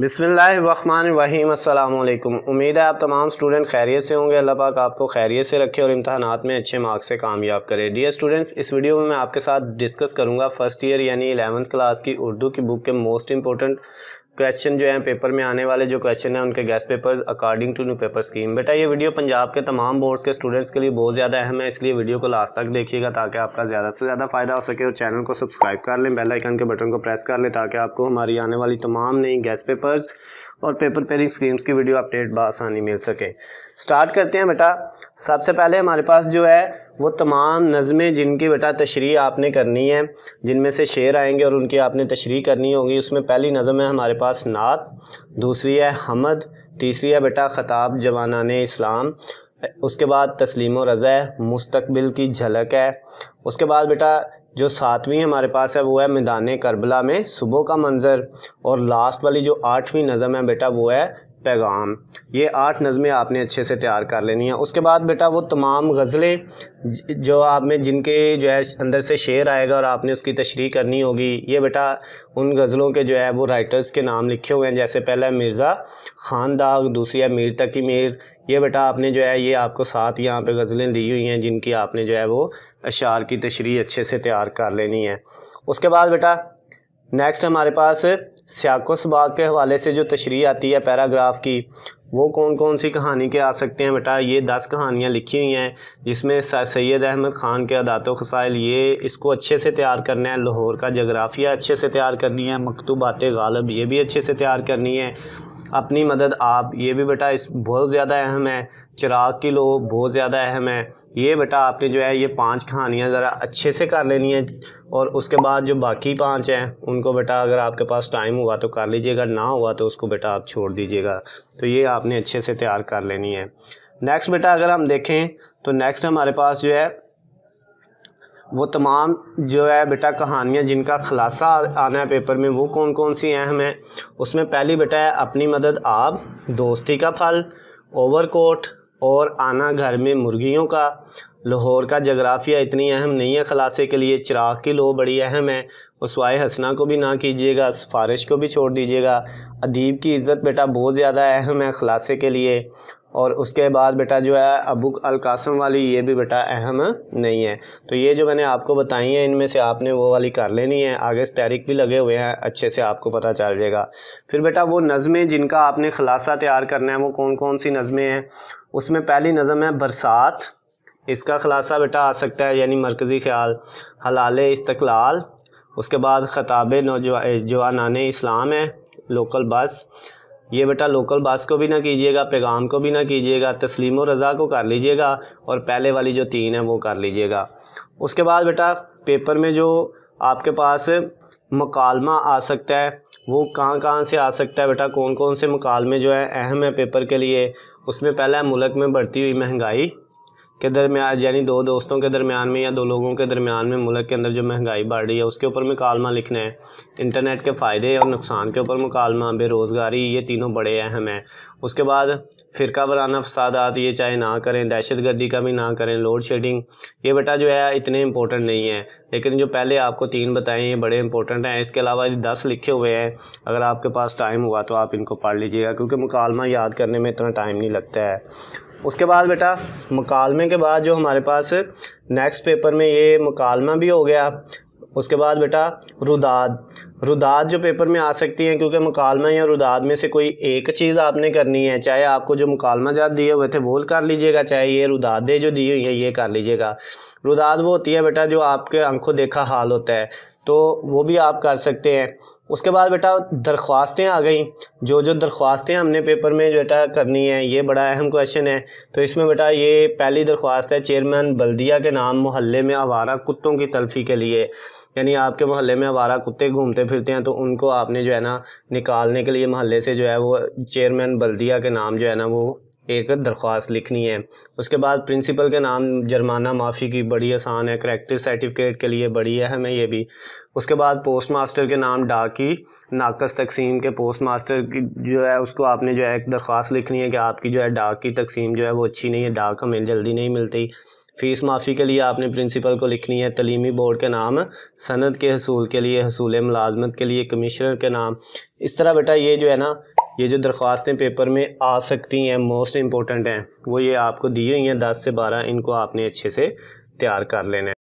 बिसमीम अल्लाम उम्मीद है आप तमाम स्टूडेंट खैरियत से होंगे अल्लाह पाक आपको खैरियत से रखे और इम्तहानात में अच्छे मार्क्स से कामयाब करे डियर स्टूडेंट्स इस वीडियो में मैं आपके साथ डिस्कस करूंगा फर्स्ट ईयर यानी एलेवंथ क्लास की उर्दू की बुक के मोस्ट इंपॉर्टेंट क्वेश्चन जो है पेपर में आने वाले जो क्वेश्चन है उनके guess papers according to new paper scheme बेटा ये वीडियो पंजाब के तमाम बोर्ड्स के स्टूडेंट्स के लिए बहुत ज़्यादा अहम है इसलिए वीडियो को लास्ट तक देखिएगा ताकि आपका ज़्यादा से ज़्यादा फायदा हो सके और चैनल को सब्सक्राइब कर लें बेल आइकन के बटन को प्रेस कर लें ताकि आपको हमारी आने वाली तमाम नई गैस पेपर्स और पेपर पेरिंग स्कीम्स की वीडियो अपडेट बसानी मिल सके स्टार्ट करते हैं बेटा सबसे पहले हमारे पास जो है वो तमाम नज़में जिनकी बेटा तशरी आपने करनी है जिनमें से शेर आएंगे और उनकी आपने तशरी करनी होगी उसमें पहली नज़म है हमारे पास नात दूसरी है हमद तीसरी है बेटा ख़ताब जवाना इस्लाम उसके बाद तस्लीम रज़ा है मुस्तबिल की झलक है उसके बाद बेटा जो सातवीं हमारे पास है वो है मैदान करबला में सुबह का मंज़र और लास्ट वाली जो आठवीं नज़म है बेटा वो है पैगाम ये आठ नज़में आपने अच्छे से तैयार कर लेनी है उसके बाद बेटा वो तमाम गज़लें जो आप में जिनके जो है अंदर से शेर आएगा और आपने उसकी तशरी करनी होगी ये बेटा उन गज़लों के जो है वो राइटर्स के नाम लिखे हुए हैं जैसे पहला है मिर्ज़ा ख़ान दाग दूसरी है मीर तकी मीर ये बेटा आपने जो है ये आपको साथ यहाँ पर गज़लें दी हुई हैं जिनकी आपने जो है वो अशार की तशरी अच्छे से तैयार कर लेनी है उसके बाद बेटा नेक्स्ट हमारे पास स्याको सबाक के हवाले से जो तशरी आती है पैराग्राफ की वो कौन कौन सी कहानी के आ सकते हैं बेटा ये दस कहानियाँ लिखी हुई हैं जिसमें सैद अहमद ख़ान के अदात वसाइल ये इसको अच्छे से तैयार करना है लाहौर का जग्राफिया अच्छे से तैयार करनी है मकतूबात गालब ये भी अच्छे से तैयार करनी है अपनी मदद आप ये भी बेटा इस बहुत ज़्यादा अहम है चिराग की लो बहुत ज़्यादा अहम है ये बेटा आपने जो है ये पांच कहानियाँ ज़रा अच्छे से कर लेनी है और उसके बाद जो बाकी पांच हैं उनको बेटा अगर आपके पास टाइम हुआ तो कर लीजिएगा ना हुआ तो उसको बेटा आप छोड़ दीजिएगा तो ये आपने अच्छे से तैयार कर लेनी है नेक्स्ट बेटा अगर हम देखें तो नेक्स्ट हमारे पास जो है वो तमाम जो है बेटा कहानियाँ जिनका खुलासा आना है पेपर में वो कौन कौन सी अहम है उसमें पहली बेटा है अपनी मदद आप दोस्ती का फल ओवरकोट और आना घर में मुर्गियों का लाहौर का जग्राफिया इतनी अहम नहीं है खलासे के लिए चिराग की लो बड़ी अहम है उसवाए हसना को भी ना कीजिएगा सिफारिश को भी छोड़ दीजिएगा अदीब की इज़्ज़त बेटा बहुत ज़्यादा अहम है खलासे के लिए और उसके बाद बेटा जो है अबुक अलकासम वाली ये भी बेटा अहम नहीं है तो ये जो मैंने आपको बताई है इनमें से आपने वो वाली कर लेनी है आगे स्टैरिक भी लगे हुए हैं अच्छे से आपको पता चल जाएगा फिर बेटा वो नज़में जिनका आपने ख़लासा तैयार करना है वो कौन कौन सी नज़में हैं उसमें पहली नज़म है बरसात इसका ख़ुलासा बेटा आ सकता है यानी मरकज़ी ख्याल हलाल इस्तलाल उसके बाद ख़ताब नौजवान इस्लाम है लोकल बस ये बेटा लोकल बास को भी ना कीजिएगा पैगाम को भी ना कीजिएगा तस्लीम और रज़ा को कर लीजिएगा और पहले वाली जो तीन है वो कर लीजिएगा उसके बाद बेटा पेपर में जो आपके पास मकालमा आ सकता है वो कहाँ कहाँ से आ सकता है बेटा कौन कौन से मकालमे जो है अहम है पेपर के लिए उसमें पहला है मुल्क में बढ़ती हुई महंगाई के दरमियान यानी दो दोस्तों के दरमियान में या दो लोगों के दरमियान में मुल्क के अंदर जो महंगाई बढ़ रही है उसके ऊपर मुकालमा लिखना है इंटरनेट के फ़ायदे और नुकसान के ऊपर मुकालमा बेरोज़गारी ये तीनों बड़े अहम हैं उसके बाद फ़िरका वराना फसादात ये चाहे ना करें दहशत गर्दी का भी ना करें लोड शेडिंग ये बेटा जो है इतने इंपॉर्टेंट नहीं है लेकिन जो पहले आपको तीन बताएं ये बड़े इंपॉर्टेंट हैं इसके अलावा दस लिखे हुए हैं अगर आपके पास टाइम हुआ तो आप इनको पढ़ लीजिएगा क्योंकि मुकालमा याद करने में इतना टाइम नहीं लगता है उसके बाद बेटा मकालमे के बाद जो हमारे पास नेक्स्ट पेपर में ये मकालमा भी हो गया उसके बाद बेटा रुदाद रुदाद जो पेपर में आ सकती हैं क्योंकि मकालमा या रुदाद में से कोई एक चीज़ आपने करनी है चाहे आपको जो मुकालमा जात दिए हुए थे वो कर लीजिएगा चाहे ये रुदादे जो दिए हुई हैं ये कर लीजिएगा रुदाद वो होती है बेटा जो आपके आंखों देखा हाल होता है तो वो भी आप कर सकते हैं उसके बाद बेटा दरख्वास्तें आ गई जो जो दरख्वास्तें हमने पेपर में बेटा करनी है ये बड़ा अहम क्वेश्चन है तो इसमें बेटा ये पहली दरख्वास्त है चेयरमैन बल्दिया के नाम मोहल्ले में आवारा कुत्तों की तलफी के लिए यानी आपके मोहल्ले में आवारा कुत्ते घूमते फिरते हैं तो उनको आपने जो है ना निकालने के लिए मोहल्ले से जो है वो चेयरमैन बल्दिया के नाम जो है ना वो एक दरख्वास्त लिखनी है उसके बाद प्रिंसिपल के नाम जुर्माना माफ़ी की बड़ी आसान है करेक्टिव सर्टिफिकेट के लिए बड़ी है हमें ये भी उसके बाद पोस्ट मास्टर के नाम डाक की नाकस तकसीम के पोस्ट मास्टर की जो है उसको आपने जो है एक दरख्वास्त लिखनी है कि आपकी जो है डाक की तकसीम जो है वो अच्छी नहीं है डाक हमें जल्दी नहीं मिलती फ़ीस माफ़ी के लिए आपने प्रिंसिपल को लिखनी है तलीमी बोर्ड के नाम सनद के हसूल के लिए हसूल मुलाजमत के लिए कमिश्नर के नाम इस तरह बेटा ये जो है ना ये जो दरख्वास्तें पेपर में आ सकती हैं मोस्ट इम्पोर्टेंट हैं वो ये आपको दी हुई हैं दस से बारह इनको आपने अच्छे से तैयार कर लेना है